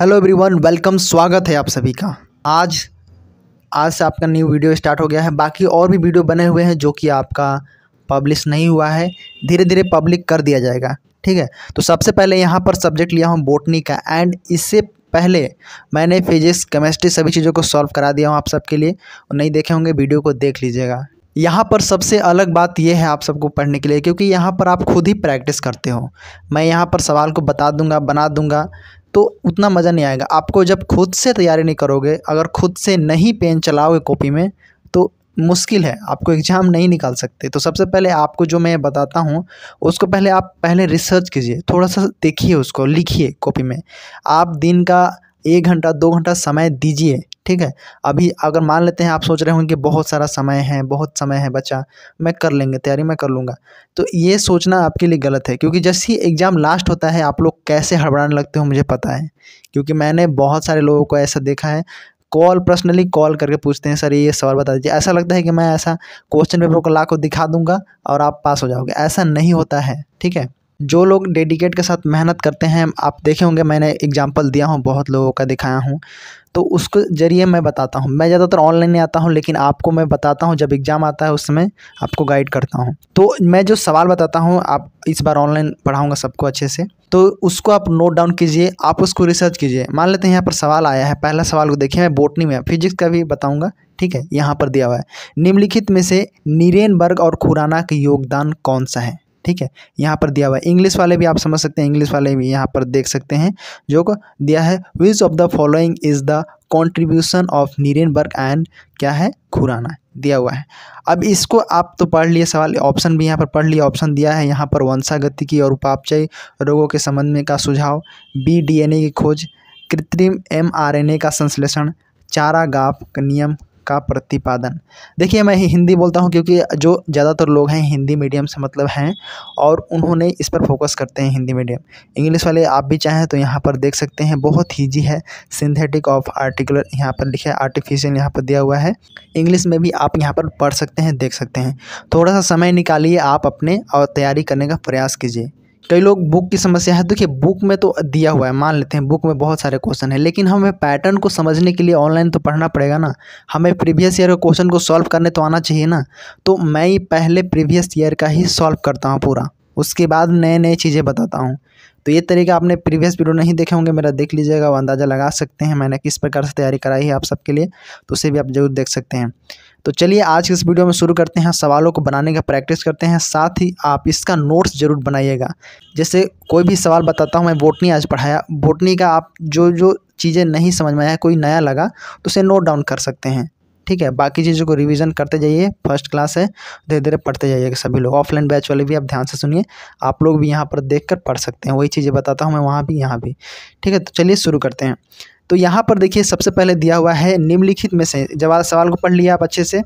hello everyone welcome स्वागत है आप सभी का आज आज से आपका न्यू वीडियो स्टार्ट हो गया है बाकी और भी वीडियो बने हुए हैं जो कि आपका पब्लिश नहीं हुआ है धीरे धीरे पब्लिक कर दिया जाएगा ठीक है तो सबसे पहले यहाँ पर सब्जेक्ट लिया हूँ बोटनी का एंड इससे पहले मैंने फिजिक्स केमिस्ट्री सभी चीज़ों को सॉल्व करा दिया हूँ आप सबके लिए और नहीं देखे होंगे वीडियो को देख लीजिएगा यहाँ पर सबसे अलग बात यह है आप सबको पढ़ने के लिए क्योंकि यहाँ पर आप खुद ही प्रैक्टिस करते हो मैं यहाँ पर सवाल को बता दूंगा बना दूंगा तो उतना मज़ा नहीं आएगा आपको जब खुद से तैयारी नहीं करोगे अगर खुद से नहीं पेन चलाओगे कॉपी में तो मुश्किल है आपको एग्ज़ाम नहीं निकाल सकते तो सबसे पहले आपको जो मैं बताता हूँ उसको पहले आप पहले रिसर्च कीजिए थोड़ा सा देखिए उसको लिखिए कॉपी में आप दिन का एक घंटा दो घंटा समय दीजिए ठीक है अभी अगर मान लेते हैं आप सोच रहे होंगे बहुत सारा समय है बहुत समय है बच्चा मैं कर लेंगे तैयारी मैं कर लूँगा तो ये सोचना आपके लिए गलत है क्योंकि जैसे ही एग्ज़ाम लास्ट होता है आप लोग कैसे हड़बड़ाने लगते हो मुझे पता है क्योंकि मैंने बहुत सारे लोगों को ऐसा देखा है कॉल पर्सनली कॉल करके पूछते हैं सर ये सवाल बता दीजिए ऐसा लगता है कि मैं ऐसा क्वेश्चन पेपर को ला को दिखा दूंगा और आप पास हो जाओगे ऐसा नहीं होता है ठीक है जो लोग डेडिकेट के साथ मेहनत करते हैं आप देखे होंगे मैंने एग्जांपल दिया हूँ बहुत लोगों का दिखाया हूँ तो उसके ज़रिए मैं बताता हूँ मैं ज़्यादातर ऑनलाइन नहीं आता हूँ लेकिन आपको मैं बताता हूँ जब एग्ज़ाम आता है उस समय आपको गाइड करता हूँ तो मैं जो सवाल बताता हूँ आप इस बार ऑनलाइन पढ़ाऊँगा सबको अच्छे से तो उसको आप नोट डाउन कीजिए आप उसको रिसर्च कीजिए मान लेते हैं यहाँ पर सवाल आया है पहला सवाल को देखिए मैं बोटनी में फिजिक्स का भी बताऊँगा ठीक है यहाँ पर दिया हुआ है निम्नलिखित में से निरेन और खुराना का योगदान कौन सा है ठीक है यहाँ पर दिया हुआ है इंग्लिश वाले भी आप समझ सकते हैं इंग्लिश वाले भी यहाँ पर देख सकते हैं जो को दिया है which of the following is the contribution of Nirenberg and क्या है खुराना दिया हुआ है अब इसको आप तो पढ़ लिए सवाल ऑप्शन भी यहाँ पर पढ़ लिए ऑप्शन दिया है यहाँ पर वंशागति की और उपापचय रोगों के संबंध में का सुझाव बी डीएनए की खोज कृत्रिम एम का संश्लेषण चारा गाप का नियम का प्रतिपादन देखिए मैं हिंदी बोलता हूँ क्योंकि जो ज़्यादातर लोग हैं हिंदी मीडियम से मतलब हैं और उन्होंने इस पर फोकस करते हैं हिंदी मीडियम इंग्लिश वाले आप भी चाहें तो यहाँ पर देख सकते हैं बहुत हीजी है सिंथेटिक ऑफ आर्टिकुलर यहाँ पर लिखा है आर्टिफिशियल यहाँ पर दिया हुआ है इंग्लिश में भी आप यहाँ पर पढ़ सकते हैं देख सकते हैं थोड़ा सा समय निकालिए आप अपने और तैयारी करने का प्रयास कीजिए कई लोग बुक की समस्या है देखिए बुक में तो दिया हुआ है मान लेते हैं बुक में बहुत सारे क्वेश्चन है लेकिन हमें पैटर्न को समझने के लिए ऑनलाइन तो पढ़ना पड़ेगा ना हमें प्रीवियस ईयर के क्वेश्चन को सॉल्व करने तो आना चाहिए ना तो मैं ही पहले प्रीवियस ईयर का ही सॉल्व करता हूँ पूरा उसके बाद नए नए चीज़ें बताता हूँ तो ये तरीका आपने प्रीवियस वीडियो नहीं देखे होंगे मेरा देख लीजिएगा वो अंदाज़ा लगा सकते हैं मैंने किस प्रकार से तैयारी कराई है आप सबके लिए तो उसे भी आप ज़रूर देख सकते हैं तो चलिए आज के इस वीडियो में शुरू करते हैं सवालों को बनाने का प्रैक्टिस करते हैं साथ ही आप इसका नोट्स ज़रूर बनाइएगा जैसे कोई भी सवाल बताता हूँ मैं बोटनी आज पढ़ाया बोटनी का आप जो जो चीज़ें नहीं समझ में आया कोई नया लगा तो उसे नोट डाउन कर सकते हैं ठीक है बाकी चीज़ों को रिवीजन करते जाइए फर्स्ट क्लास है धीरे धीरे पढ़ते जाइएगा सभी लोग ऑफलाइन बैच वाले भी आप ध्यान से सुनिए आप लोग भी यहाँ पर देख कर पढ़ सकते हैं वही चीज़ें बताता हूँ मैं वहाँ भी यहाँ भी ठीक है तो चलिए शुरू करते हैं तो यहाँ पर देखिए सबसे पहले दिया हुआ है निम्नलिखित में से जवाब सवाल को पढ़ लिया आप अच्छे से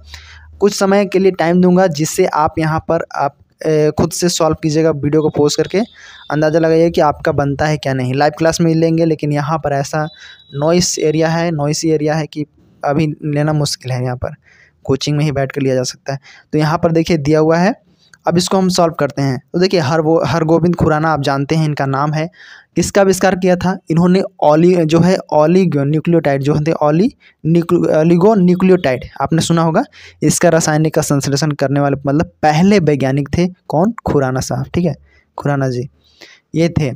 कुछ समय के लिए टाइम दूंगा जिससे आप यहाँ पर आप ए, खुद से सॉल्व कीजिएगा वीडियो को पोस्ट करके अंदाज़ा लगाइए कि आपका बनता है क्या नहीं लाइव क्लास में लेंगे लेकिन यहाँ पर ऐसा नॉइस एरिया है नॉइसी एरिया है कि अभी लेना मुश्किल है यहाँ पर कोचिंग में ही बैठ कर लिया जा सकता है तो यहाँ पर देखिए दिया हुआ है अब इसको हम सॉल्व करते हैं तो देखिए हर वो हर गोविंद खुराना आप जानते हैं इनका नाम है इसका आविष्कार किया था इन्होंने ओली जो है ओलीगो न्यूक्लियोटाइड जो होते ओली ओलीगो न्यूक्लियोटाइड आपने सुना होगा इसका रासायनिक का संश्लेषण करने वाले मतलब पहले वैज्ञानिक थे कौन खुराना साहब ठीक है खुराना जी ये थे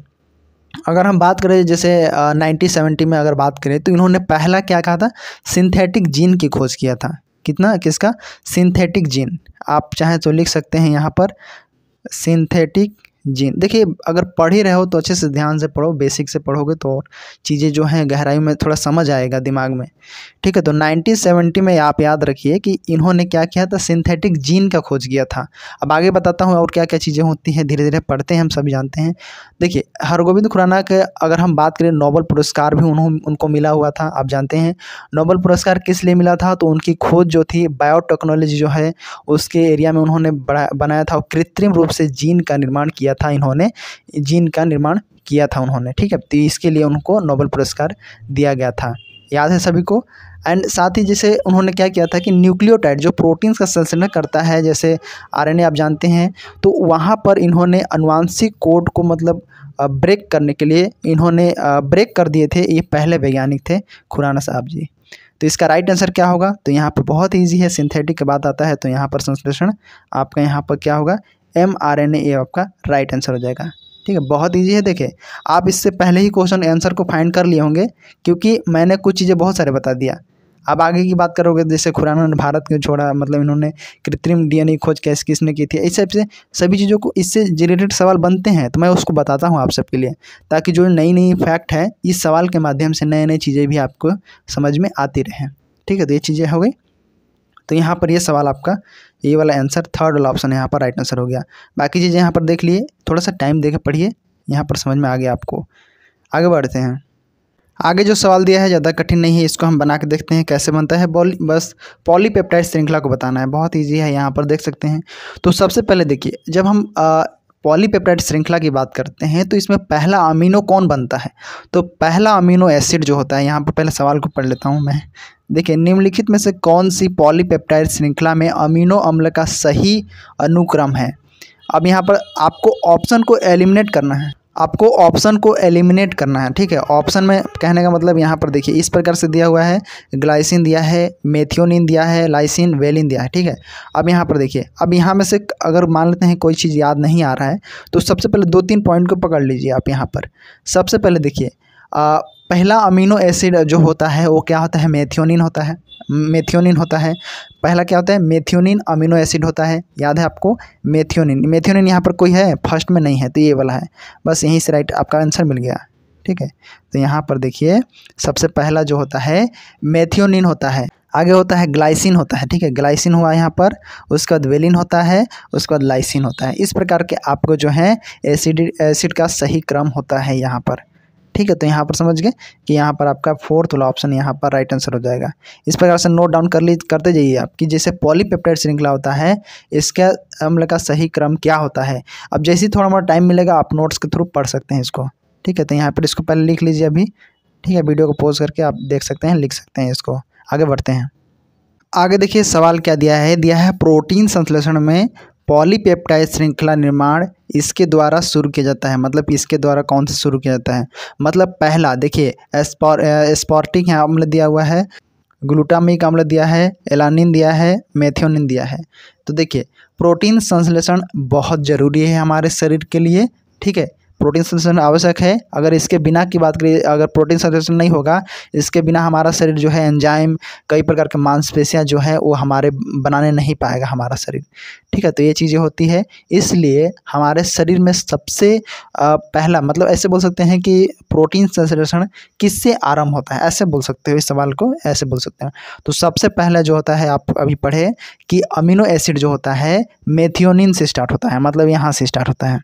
अगर हम बात करें जैसे नाइनटीन सेवेंटी में अगर बात करें तो इन्होंने पहला क्या कहा था सिंथेटिक जीन की खोज किया था कितना किसका सिंथेटिक जीन आप चाहें तो लिख सकते हैं यहाँ पर सिंथेटिक जीन देखिए अगर पढ़ ही रहे हो तो अच्छे से ध्यान से पढ़ो बेसिक से पढ़ोगे तो चीज़ें जो हैं गहराई में थोड़ा समझ आएगा दिमाग में ठीक है तो 1970 में आप याद रखिए कि इन्होंने क्या किया था सिंथेटिक जीन का खोज किया था अब आगे बताता हूँ और क्या क्या चीज़ें होती हैं धीरे धीरे पढ़ते हैं हम सभी जानते हैं देखिए हरगोविंद खुराना के अगर हम बात करें नोबल पुरस्कार भी उन्होंने उनको मिला हुआ था आप जानते हैं नोबल पुरस्कार किस लिए मिला था तो उनकी खोज जो थी बायोटेक्नोलॉजी जो है उसके एरिया में उन्होंने बनाया था कृत्रिम रूप से जीन का निर्माण किया था इन्होंने जीन का निर्माण किया था उन्होंने ठीक है तो इसके लिए उनको नोबल पुरस्कार दिया गया था याद है सभी को एंड साथ ही जैसे उन्होंने क्या किया था कि न्यूक्लियोटाइड जो प्रोटीन्स का संश्लेषण करता है जैसे आरएनए आप जानते हैं तो वहाँ पर इन्होंने अनुवांशिक कोड को मतलब ब्रेक करने के लिए इन्होंने ब्रेक कर दिए थे ये पहले वैज्ञानिक थे खुराना साहब जी तो इसका राइट आंसर क्या होगा तो यहाँ पर बहुत ईजी है सिंथेटिक के बाद आता है तो यहाँ पर संश्लेषण आपका यहाँ पर क्या होगा एम आर एन ए आपका राइट आंसर हो जाएगा ठीक है बहुत ईजी है देखिए आप इससे पहले ही क्वेश्चन आंसर को फाइंड कर लिए होंगे क्योंकि मैंने कुछ चीज़ें बहुत सारे बता दिया अब आगे की बात करोगे जैसे खुराना ने भारत को छोड़ा मतलब इन्होंने कृत्रिम डीएनए खोज कैसे किसने की थी इस से सभी चीज़ों को इससे रिलेटेड सवाल बनते हैं तो मैं उसको बताता हूँ आप सबके लिए ताकि जो नई नई फैक्ट है इस सवाल के माध्यम से नए नए चीज़ें भी आपको समझ में आती रहें ठीक है तो ये चीज़ें हो गई तो यहाँ पर ये सवाल आपका ये वाला आंसर थर्ड वाला ऑप्शन यहाँ पर राइट आंसर हो गया बाकी चीज़ें यहाँ पर देख लिए थोड़ा सा टाइम देकर पढ़िए यहाँ पर समझ में आ गया आपको आगे बढ़ते हैं आगे जो सवाल दिया है ज़्यादा कठिन नहीं है इसको हम बना के देखते हैं कैसे बनता है बॉली बस पॉलीपेप्टाइड श्रृंखला को बताना है बहुत ईजी है यहाँ पर देख सकते हैं तो सबसे पहले देखिए जब हम पॉलीपेप्टाइड श्रृंखला की बात करते हैं तो इसमें पहला अमीनो कौन बनता है तो पहला अमीनो एसिड जो होता है यहाँ पर पहले सवाल को पढ़ लेता हूँ मैं देखिए निम्नलिखित में से कौन सी पॉलीपेप्टाइड श्रृंखला में अमीनो अम्ल का सही अनुक्रम है अब यहाँ पर आपको ऑप्शन को एलिमिनेट करना है आपको ऑप्शन को एलिमिनेट करना है ठीक है ऑप्शन में कहने का मतलब यहाँ पर देखिए इस प्रकार से दिया हुआ है ग्लाइसिन दिया है मेथियोनिन दिया है लाइसिन वेलिन दिया है ठीक है अब यहाँ पर देखिए अब यहाँ में से अगर मान लेते हैं कोई चीज़ याद नहीं आ रहा है तो सबसे पहले दो तीन पॉइंट को पकड़ लीजिए आप यहाँ पर सबसे पहले देखिए आ, पहला अमीनो एसिड जो होता है वो क्या होता है मेथियोनिन होता है मेथियोनिन होता है पहला क्या होता है मेथियोनिन अमीनो एसिड होता है याद है आपको मेथियोनिन मेथियोनिन यहाँ पर कोई है फर्स्ट में नहीं है तो ये वाला है बस यहीं से राइट आपका आंसर मिल गया ठीक है तो यहाँ पर देखिए सबसे पहला जो होता है मेथियोनिन होता है आगे होता है ग्लाइसिन होता है ठीक है ग्लाइसिन हुआ यहाँ पर उसके बाद वेलिन होता है उसके बाद लाइसिन होता है इस प्रकार के आपको जो है एसिड एसिड का सही क्रम होता है यहाँ पर ठीक है तो यहाँ पर समझ गए कि यहाँ पर आपका फोर्थ वाला ऑप्शन यहाँ पर राइट आंसर हो जाएगा इस प्रकार से नोट डाउन कर ली करते जाइए आप कि जैसे पॉलीपेप्टाइड श्रृंखला होता है इसका अम्ल का सही क्रम क्या होता है अब जैसे ही थोड़ा मोड़ा टाइम मिलेगा आप नोट्स के थ्रू पढ़ सकते हैं इसको ठीक है तो यहाँ पर इसको पहले लिख लीजिए अभी ठीक है वीडियो को पॉज करके आप देख सकते हैं लिख सकते हैं इसको आगे बढ़ते हैं आगे देखिए सवाल क्या दिया है दिया है प्रोटीन संश्लेषण में पॉलीपेप्टाइड श्रृंखला निर्माण इसके द्वारा शुरू किया जाता है मतलब इसके द्वारा कौन सा शुरू किया जाता है मतलब पहला देखिए स्पॉर्टिंग है अम्ल दिया हुआ है ग्लूटामिक अम्ल दिया है एलानिन दिया है मेथियोनिन दिया है तो देखिए प्रोटीन संश्लेषण बहुत ज़रूरी है हमारे शरीर के लिए ठीक है प्रोटीन संश्लेषण आवश्यक है अगर इसके बिना की बात करें अगर प्रोटीन संश्लेषण नहीं होगा इसके बिना हमारा शरीर जो है एंजाइम कई प्रकार के मांसपेशियाँ जो है वो हमारे बनाने नहीं पाएगा हमारा शरीर ठीक है तो ये चीज़ें होती है इसलिए हमारे शरीर में सबसे पहला मतलब ऐसे बोल सकते हैं कि प्रोटीन संश्लेषण किससे आरम्भ होता है ऐसे बोल सकते हो इस सवाल को ऐसे बोल सकते हैं तो सबसे पहला जो होता है आप अभी पढ़े कि अमीनो एसिड जो होता है मेथियोनिन से स्टार्ट होता है मतलब यहाँ से स्टार्ट होता है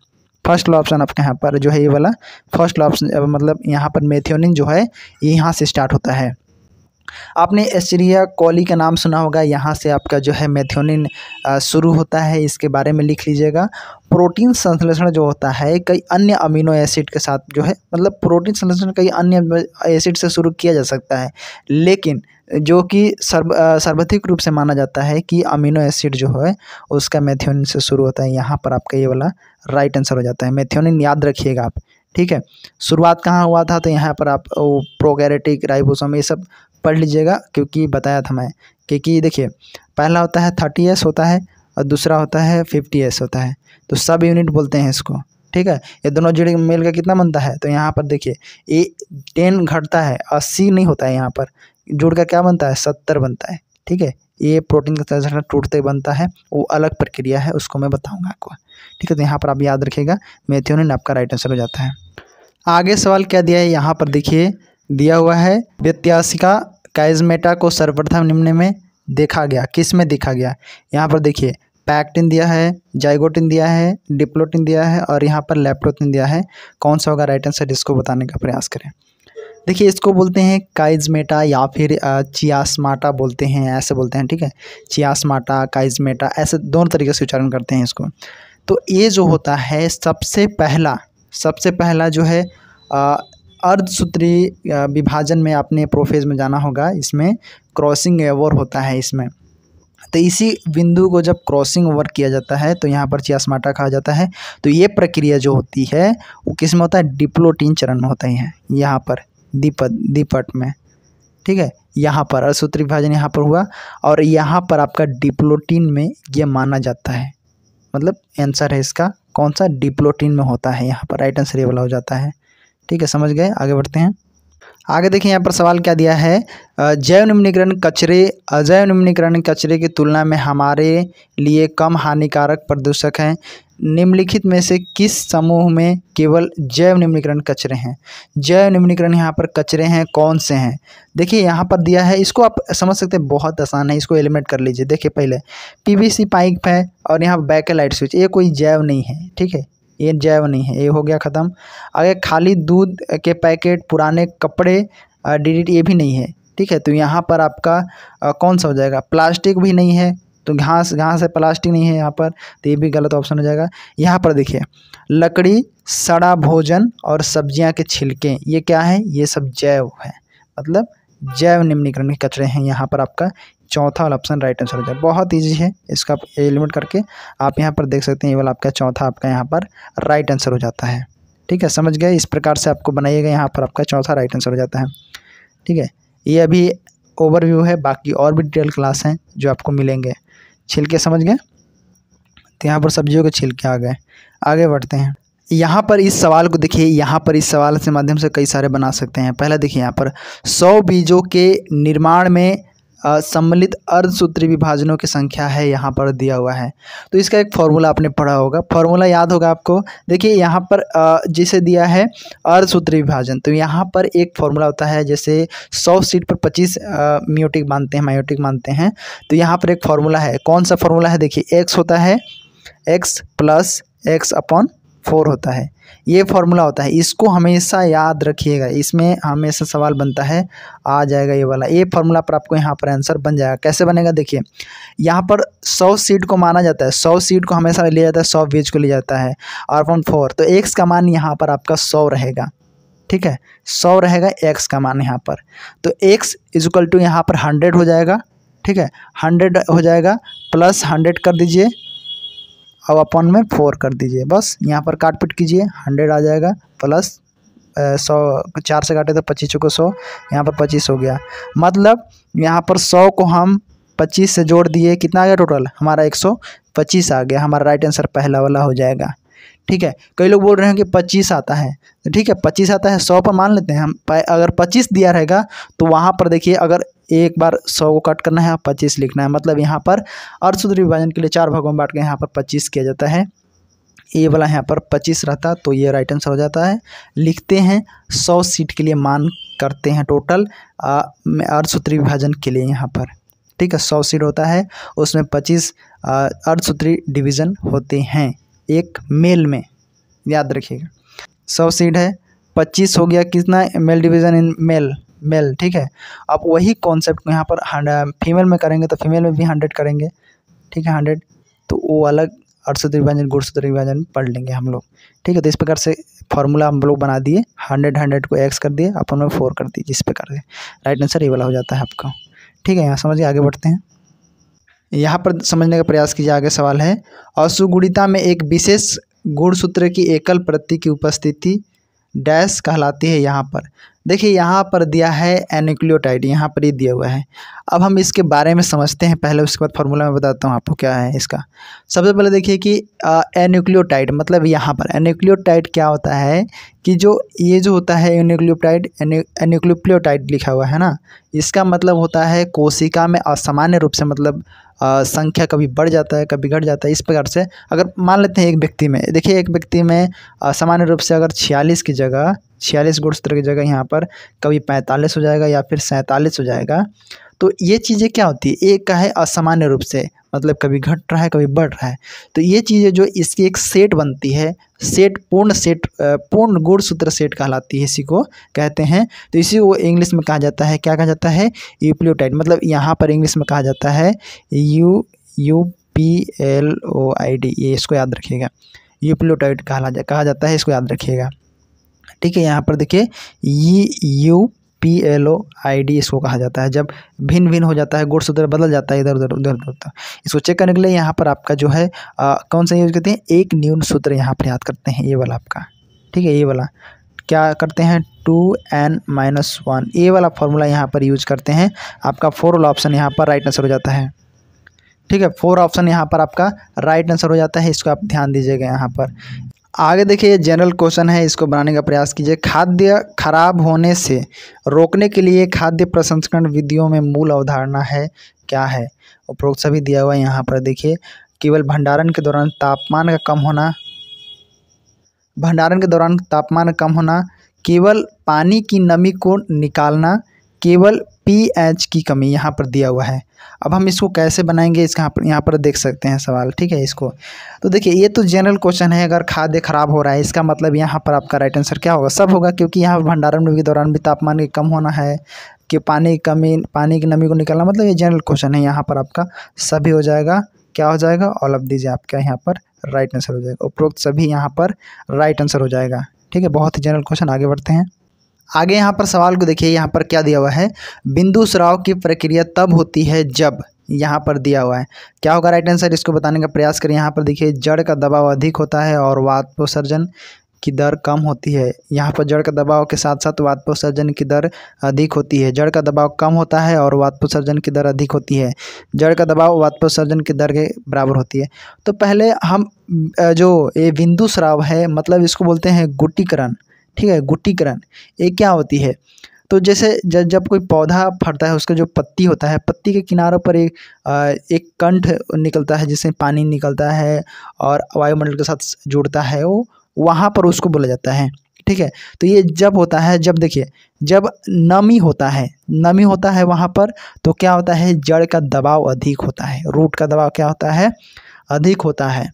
फर्स्ट ऑप्शन आपके यहाँ पर जो है ये वाला फर्स्ट ऑप्शन मतलब यहाँ पर मेथियोनिन जो है ये यहाँ से स्टार्ट होता है आपने एस्ट्रिया कॉली का नाम सुना होगा यहाँ से आपका जो है मेथियोनिन शुरू होता है इसके बारे में लिख लीजिएगा प्रोटीन संश्लेषण जो होता है कई अन्य अमीनो एसिड के साथ जो है मतलब प्रोटीन संश्लेषण कई अन्य एसिड से शुरू किया जा सकता है लेकिन जो कि सर्व सर्वाधिक रूप से माना जाता है कि अमीनो एसिड जो है उसका मेथियोनिन से शुरू होता है यहाँ पर आपका ये वाला राइट आंसर हो जाता है मेथियोनिन याद रखिएगा आप ठीक है शुरुआत कहाँ हुआ था तो यहाँ पर आप प्रोगेरेटिक राइबोसोम ये सब पढ़ लीजिएगा क्योंकि बताया था मैं क्योंकि देखिए पहला होता है थर्टी एस होता है और दूसरा होता है फिफ्टी एस होता है तो सब यूनिट बोलते हैं इसको ठीक है ये दोनों जोड़ी मेल का कितना बनता है तो यहाँ पर देखिए ये टेन घटता है अस्सी नहीं होता है यहाँ पर जुड़ का क्या बनता है सत्तर बनता है ठीक है ये प्रोटीन का संरचना टूटते बनता है वो अलग प्रक्रिया है उसको मैं बताऊंगा आपको ठीक है तो यहाँ पर आप याद रखिएगा मेथियोनिन आपका राइट आंसर हो जाता है आगे सवाल क्या दिया है यहाँ पर देखिए दिया हुआ है व्यत्यासिका काइजमेटा को सर्वप्रथम निम्न में देखा गया किस में देखा गया यहाँ पर देखिए पैक्टिन दिया है जाइगोटिन दिया है डिप्लोटिन दिया है और यहाँ पर लेप्टोटिन दिया है कौन सा होगा राइट आंसर इसको बताने का प्रयास करें देखिए इसको बोलते हैं काइजमेटा या फिर चियासमाटा बोलते हैं ऐसे बोलते हैं ठीक है चियासमाटा काइजमेटा ऐसे दोनों तरीके से उच्चारण करते हैं इसको तो ये जो होता है सबसे पहला सबसे पहला जो है अर्धसूत्री विभाजन में आपने प्रोफेज में जाना होगा इसमें क्रॉसिंग एवर होता है इसमें तो इसी बिंदु को जब क्रॉसिंग ओवर किया जाता है तो यहाँ पर चियासमाटा कहा जाता है तो ये प्रक्रिया जो होती है वो किस में होता है डिप्लोटीन चरण में होता है यहाँ पर दीपद दीपट में ठीक है यहाँ पर और विभाजन यहाँ पर हुआ और यहाँ पर आपका डिप्लोटीन में ये माना जाता है मतलब आंसर है इसका कौन सा डिप्लोटीन में होता है यहाँ पर राइट आंसर ये वाला हो जाता है ठीक है समझ गए आगे बढ़ते हैं आगे देखिए यहाँ पर सवाल क्या दिया है जैव निम्नीकरण कचरे अजैव निम्नीकरण कचरे की तुलना में हमारे लिए कम हानिकारक प्रदूषक हैं निम्नलिखित में से किस समूह में केवल जैव निम्नीकरण कचरे हैं जैव निम्नीकरण यहाँ पर कचरे हैं कौन से हैं देखिए यहाँ पर दिया है इसको आप समझ सकते हैं बहुत आसान है इसको एलिमेंट कर लीजिए देखिए पहले पीवीसी पाइप है और यहाँ बैकलाइट स्विच ये कोई जैव नहीं है ठीक है ये जैव नहीं है ये हो गया ख़त्म अगर खाली दूध के पैकेट पुराने कपड़े डी ये भी नहीं है ठीक है तो यहाँ पर आपका कौन सा हो जाएगा प्लास्टिक भी नहीं है तो घास घास है प्लास्टिक नहीं है यहाँ पर तो ये भी गलत ऑप्शन हो जाएगा यहाँ पर देखिए लकड़ी सड़ा भोजन और सब्जियाँ के छिलके ये क्या है ये सब जैव है मतलब जैव निम्नीकरण के कचरे हैं यहाँ पर आपका चौथा वाला ऑप्शन राइट आंसर हो जाए बहुत ईजी है इसका एलिमेंट करके आप यहाँ पर देख सकते हैं ये वाला आपका चौथा आपका यहाँ पर राइट आंसर हो जाता है ठीक है समझ गए इस प्रकार से आपको बनाइएगा यहाँ पर आपका चौथा राइट आंसर हो जाता है ठीक है ये अभी ओवरव्यू है बाकी और भी डिटेल क्लास हैं जो आपको मिलेंगे छिलके समझ गए तो यहाँ पर सब्जियों के छिलके आ गए आगे बढ़ते हैं यहाँ पर इस सवाल को देखिए यहाँ पर इस सवाल के माध्यम से कई सारे बना सकते हैं पहला देखिए यहाँ पर सौ बीजों के निर्माण में सम्मिलित अर्धसूत्री विभाजनों की संख्या है यहाँ पर दिया हुआ है तो इसका एक फॉर्मूला आपने पढ़ा होगा फॉर्मूला याद होगा आपको देखिए यहाँ पर जिसे दिया है अर्धसूत्री विभाजन तो यहाँ पर एक फॉर्मूला होता है जैसे सौ सीट पर पच्चीस म्योटिक मानते हैं मायोटिक मानते हैं तो यहाँ पर एक फॉर्मूला है कौन सा फार्मूला है देखिए एक्स होता है x plus x upon four होता है ये फार्मूला होता है इसको हमेशा याद रखिएगा इसमें हमेशा सवाल बनता है आ जाएगा ये वाला ये फार्मूला पर आपको यहाँ पर आंसर बन जाएगा कैसे बनेगा देखिए यहाँ पर सौ सीट को माना जाता है सौ सीट को हमेशा लिया जाता है सौ बीज को लिया जाता है और अपन फोर तो एक्स का मान यहाँ पर आपका सौ रहेगा ठीक है सौ रहेगा एक्स का मान यहाँ पर तो एक्स इजिकल टू यहाँ पर हंड्रेड हो जाएगा ठीक है हंड्रेड हो जाएगा प्लस हंड्रेड कर दीजिए अब अपन में फोर कर दीजिए बस यहाँ पर काट पिट कीजिए हंड्रेड आ जाएगा प्लस सौ चार से काटे तो पच्चीस को सौ यहाँ पर पच्चीस हो गया मतलब यहाँ पर सौ को हम पच्चीस से जोड़ दिए कितना आ गया टोटल हमारा एक सौ पच्चीस आ गया हमारा राइट आंसर पहला वाला हो जाएगा ठीक है कई लोग बोल रहे हैं कि पच्चीस आता है ठीक है पच्चीस आता है सौ पर मान लेते हैं हम अगर पच्चीस दिया रहेगा तो वहाँ पर देखिए अगर एक बार सौ को कट करना है पच्चीस लिखना है मतलब यहाँ पर अर्धसूत्र विभाजन के लिए चार भागों में बांट के यहाँ पर पच्चीस किया जाता है ए वाला यहाँ पर पच्चीस रहता तो ये राइट आंसर हो जाता है लिखते हैं सौ सीट के लिए मान करते हैं टोटल अर्धसूत्री विभाजन के लिए यहाँ पर ठीक है सौ सीट होता है उसमें पच्चीस अर्धसूत्री डिवीज़न होते हैं एक मेल में याद रखिएगा सौ सीट है पच्चीस हो गया कितना male division in male male ठीक है आप वही कॉन्सेप्ट को यहाँ पर फीमेल में करेंगे तो फीमेल में भी हंड्रेड करेंगे ठीक है हंड्रेड तो वो अलग अड़सठ विभाजन गुड़सठ विभाजन पढ़ लेंगे हम लोग ठीक है तो इस प्रकार से फॉर्मूला हम लोग बना दिए हंड्रेड हंड्रेड को एक्स कर दिए अपन में फोर कर दिए जिस प्रकार से राइट आंसर ये वाला हो जाता है आपका ठीक है यहाँ समझिए आगे बढ़ते हैं यहाँ पर समझने का प्रयास कीजिए आगे सवाल है असुगुणिता में एक विशेष गुणसूत्र की एकल प्रति की उपस्थिति डैश कहलाती है यहाँ पर देखिए यहाँ पर दिया है एनिक्लियोटाइड यहाँ पर ही दिया हुआ है अब हम इसके बारे में समझते हैं पहले उसके बाद फार्मूला में बताता हूँ आपको क्या है इसका सबसे पहले देखिए कि एनिक्लियोटाइड मतलब यहाँ पर एनिक्लियोटाइड क्या होता है कि जो ये जो होता है एनिक्लियोटाइड एनिक्लियोप्लियोटाइड लिखा हुआ है ना इसका मतलब होता है कोशिका में असामान्य रूप से मतलब संख्या कभी बढ़ जाता है कभी घट जाता है इस प्रकार से अगर मान लेते हैं एक व्यक्ति में देखिए एक व्यक्ति में सामान्य रूप से अगर छियालीस की जगह छियालीस गुणसूत्र की जगह यहाँ पर कभी पैंतालीस हो जाएगा या फिर सैंतालीस हो जाएगा तो ये चीज़ें क्या होती है एक का है असामान्य रूप से मतलब कभी घट रहा है कभी बढ़ रहा है तो ये चीज़ें जो इसकी एक सेट बनती है सेट पूर्ण सेट पूर्ण गुण सूत्र सेट कहलाती है इसी को कहते हैं तो इसी को इंग्लिश में कहा जाता है क्या कहा जाता है यूप्लियोटाइड मतलब यहाँ पर इंग्लिश में कहा जाता है U U P L O I D ये इसको याद रखिएगा यूप्लियोटाइड कहला जा कहा जाता है इसको याद रखिएगा ठीक है यहाँ पर देखिए E U P L O I D इसको कहा जाता है जब भिन्न भिन्न हो जाता है गुड्स उधर बदल जाता है इधर उधर उधर उधर इसको चेक करने के लिए यहाँ पर आपका जो है आ, कौन सा यूज़ करते हैं एक न्यून सूत्र यहाँ पर याद करते हैं ये वाला आपका ठीक है ये वाला क्या करते हैं two n minus one a वाला फॉर्मूला यहाँ पर यूज करते हैं आपका फोर वाला ऑप्शन यहाँ पर राइट आंसर हो जाता है ठीक है फोर ऑप्शन यहाँ पर आपका राइट आंसर हो जाता है इसको आप ध्यान दीजिएगा यहाँ पर आगे देखिए ये जनरल क्वेश्चन है इसको बनाने का प्रयास कीजिए खाद्य खराब होने से रोकने के लिए खाद्य प्रसंस्करण विधियों में मूल अवधारणा है क्या है उपरोक्त सभी दिया हुआ है यहाँ पर देखिए केवल भंडारण के दौरान तापमान का कम होना भंडारण के दौरान तापमान कम होना केवल पानी की नमी को निकालना केवल पीएच की कमी यहाँ पर दिया हुआ है अब हम इसको कैसे बनाएंगे इसका यहाँ पर देख सकते हैं सवाल ठीक है इसको तो देखिए ये तो जनरल क्वेश्चन है अगर खाद्य खराब हो रहा है इसका मतलब यहाँ पर आपका राइट आंसर क्या होगा सब होगा क्योंकि यहाँ भंडारण के दौरान भी तापमान के कम होना है कि पानी की कमी पानी की नमी को निकालना मतलब ये जनरल क्वेश्चन है यहाँ पर आपका सभी हो जाएगा क्या हो जाएगा ऑल ऑफ दीजिए आपका यहाँ पर राइट आंसर हो जाएगा उपरोक्त सभी यहाँ पर राइट आंसर हो जाएगा ठीक है बहुत ही जनरल क्वेश्चन आगे बढ़ते हैं आगे यहाँ पर सवाल को देखिए यहाँ पर क्या दिया हुआ है बिंदु स्राव की प्रक्रिया तब होती है जब यहाँ पर दिया हुआ है क्या होगा राइट आंसर इसको बताने का प्रयास करें यहाँ पर देखिए जड़ का दबाव अधिक होता है और वातपोसर्जन की दर कम होती है यहाँ पर जड़ का दबाव के साथ साथ वातपोसर्जन की दर अधिक होती है जड़ का दबाव कम होता है और वातपोसर्जन की दर अधिक होती है जड़ का दबाव वातपोसर्जन की दर के बराबर होती है तो पहले हम जो ये बिंदु स्राव है मतलब इसको बोलते हैं गुटीकरण ठीक है गुट्टीकरण ये क्या होती है तो जैसे जब जब कोई पौधा फटता है उसका जो पत्ती होता है पत्ती के किनारों पर एक एक कंठ निकलता है जिसमें पानी निकलता है और वायुमंडल के साथ जुड़ता है वो वहाँ पर उसको बोला जाता है ठीक है तो ये जब होता है जब देखिए जब नमी होता है नमी होता है वहाँ पर तो क्या होता है जड़ का दबाव अधिक होता है रूट का दबाव क्या होता है अधिक होता है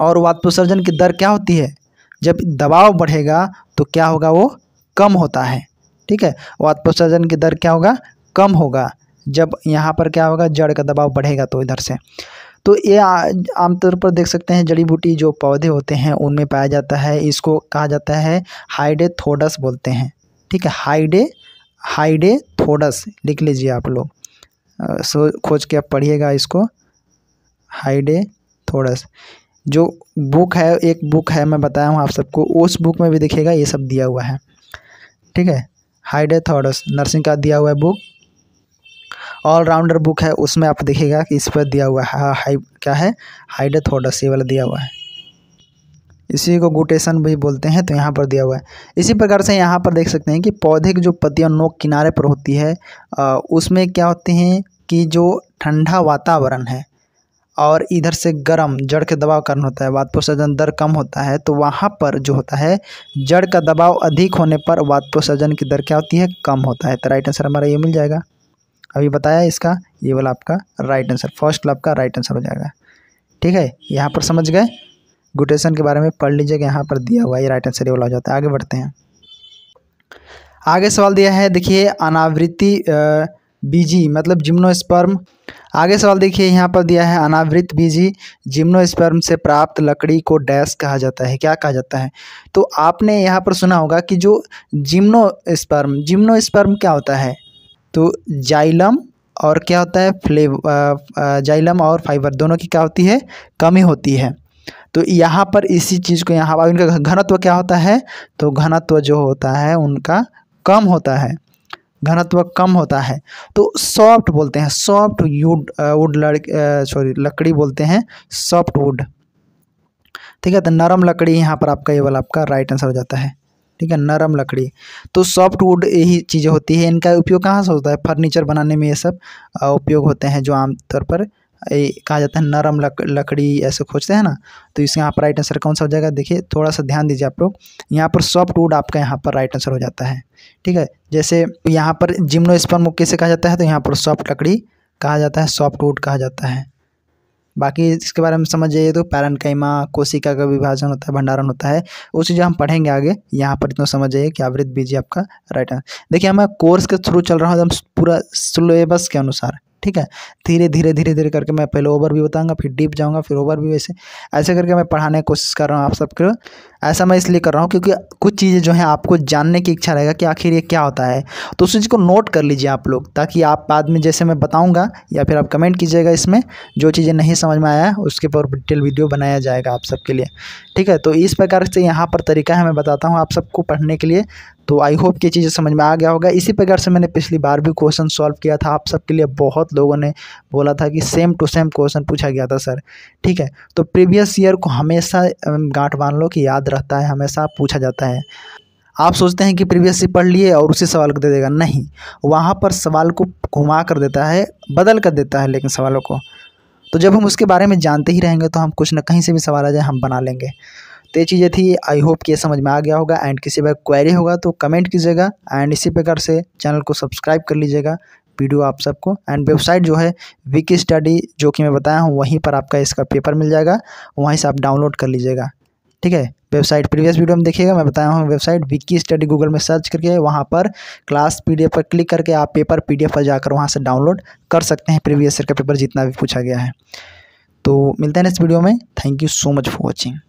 और वात्पोसर्जन की दर क्या होती है जब दबाव बढ़ेगा तो क्या होगा वो कम होता है ठीक है वातपोषण की दर क्या होगा कम होगा जब यहाँ पर क्या होगा जड़ का दबाव बढ़ेगा तो इधर से तो ये आमतौर पर देख सकते हैं जड़ी बूटी जो पौधे होते हैं उनमें पाया जाता है इसको कहा जाता है हाइडे थोडस बोलते हैं ठीक है हाइडे हाइडे थोडस लिख लीजिए आप लोग सो खोज के आप पढ़िएगा इसको हाइडे थोडस जो बुक है एक बुक है मैं बताया हूँ आप सबको उस बुक में भी देखिएगा ये सब दिया हुआ है ठीक है हाइडे थॉडस नर्सिंग का दिया हुआ है बुक ऑल राउंडर बुक है उसमें आप देखिएगा कि इस पर दिया हुआ है हाई क्या है हाइडे थॉडस ये वाला दिया हुआ है इसी को गुटेशन भी बोलते हैं तो यहाँ पर दिया हुआ है इसी प्रकार से यहाँ पर देख सकते हैं कि पौधे की जो पत्तियाँ नोक किनारे पर होती है उसमें क्या होती हैं कि जो ठंडा वातावरण है और इधर से गर्म जड़ के दबाव कारण होता है वातपोसर्जन दर कम होता है तो वहाँ पर जो होता है जड़ का दबाव अधिक होने पर वातपोसर्जन की दर क्या होती है कम होता है तो राइट आंसर हमारा ये मिल जाएगा अभी बताया इसका ये वाला आपका राइट आंसर फर्स्ट वाला आपका राइट आंसर हो जाएगा ठीक है यहाँ पर समझ गए गुटेशन के बारे में पढ़ लीजिएगा यहाँ पर दिया हुआ ये राइट आंसर ये वाला हो जाता है आगे बढ़ते हैं आगे सवाल दिया है देखिए अनावृत्ति बीजी मतलब जिम्नोस्पर्म आगे सवाल देखिए यहाँ पर दिया है अनावृत बीजी जिम्नोस्पर्म से प्राप्त लकड़ी को डैश कहा जाता है क्या कहा जाता है तो आपने यहाँ पर सुना होगा कि जो जिम्नोस्पर्म जिम्नोस्पर्म क्या होता है तो जाइलम और क्या होता है फ्लेव जाइलम और फाइबर दोनों की क्या होती है कमी होती है तो यहाँ पर इसी चीज़ को यहाँ उनका घनत्व क्या होता है तो घनत्व जो होता है उनका कम होता है घनत्व कम होता है तो सॉफ्ट बोलते हैं सॉफ्ट वुड वुड सॉरी लकड़ी बोलते हैं सॉफ्ट वुड ठीक है तो नरम लकड़ी यहाँ पर आपका ये वाला आपका राइट आंसर हो जाता है ठीक है नरम लकड़ी तो सॉफ्ट वुड यही चीज़ें होती है इनका उपयोग कहाँ से होता है फर्नीचर बनाने में ये सब उपयोग होते हैं जो आमतौर पर कहा जाता है नरम लक, लकड़ी ऐसे खोजते हैं ना तो इसके यहाँ पर राइट आंसर कौन सा हो जाएगा देखिए थोड़ा सा ध्यान दीजिए आप लोग यहाँ पर सॉफ्ट वुड आपका यहाँ पर राइट आंसर हो जाता है ठीक है जैसे यहाँ पर स्पर्म से कहा जाता है तो यहाँ पर सॉफ्ट लकड़ी कहा जाता है सॉफ्ट वुड कहा जाता है बाकी इसके बारे में समझ जाइए तो पैरन कैमा कोशिका का विभाजन होता है भंडारण होता है वो चीज़ें हम पढ़ेंगे आगे यहाँ पर इतना समझ जाइए कि आवृत बीजी आपका राइट आंसर देखिए हमें कोर्स के थ्रू चल रहा हूँ एकदम पूरा सिलेबस के अनुसार ठीक है धीरे धीरे धीरे धीरे करके मैं पहले ओवर भी बताऊँगा फिर डीप जाऊँगा फिर ओवर भी वैसे ऐसे करके मैं पढ़ाने की कोशिश कर रहा हूँ आप सबको ऐसा मैं इसलिए कर रहा हूँ क्योंकि कुछ चीज़ें जो हैं आपको जानने की इच्छा रहेगा कि आखिर ये क्या होता है तो उस चीज़ को नोट कर लीजिए आप लोग ताकि आप बाद में जैसे मैं बताऊँगा या फिर आप कमेंट कीजिएगा इसमें जो चीज़ें नहीं समझ में आया उसके ऊपर डिटेल वीडियो बनाया जाएगा आप सबके लिए ठीक है तो इस प्रकार से यहाँ पर तरीका है मैं बताता हूँ आप सबको पढ़ने के लिए तो आई होप ये चीज़ें समझ में आ गया होगा इसी प्रकार से मैंने पिछली बार भी क्वेश्चन सॉल्व किया था आप सबके लिए बहुत लोगों ने बोला था कि सेम टू सेम क्वेश्चन पूछा गया था सर ठीक है तो प्रीवियस ईयर को हमेशा गांठ बांध लो कि याद रहता है हमेशा पूछा जाता है आप सोचते हैं कि प्रीवियस ईयर पढ़ लिए और उसी सवाल को दे देगा नहीं वहाँ पर सवाल को घुमा कर देता है बदल कर देता है लेकिन सवालों को तो जब हम उसके बारे में जानते ही रहेंगे तो हम कुछ ना कहीं से भी सवाल आ जाए हम बना लेंगे तो ये चीज़ें थी आई होप कि ये समझ में आ गया होगा एंड किसी पर क्वेरी होगा तो कमेंट कीजिएगा एंड इसी प्रकार से चैनल को सब्सक्राइब कर लीजिएगा वीडियो आप सबको एंड वेबसाइट जो है विकी स्टडी जो कि मैं बताया हूँ वहीं पर आपका इसका पेपर मिल जाएगा वहीं से आप डाउनलोड कर लीजिएगा ठीक है वेबसाइट प्रीवियस वीडियो में देखिएगा मैं बताया हूँ वेबसाइट विकी स्टडी गूगल में सर्च करके वहाँ पर क्लास पीडीएफ पर क्लिक करके आप पेपर पीडीएफ पर जाकर वहाँ से डाउनलोड कर सकते हैं प्रीवियस ईयर का पेपर जितना भी पूछा गया है तो मिलते हैं नेक्स्ट वीडियो में thank you so much for watching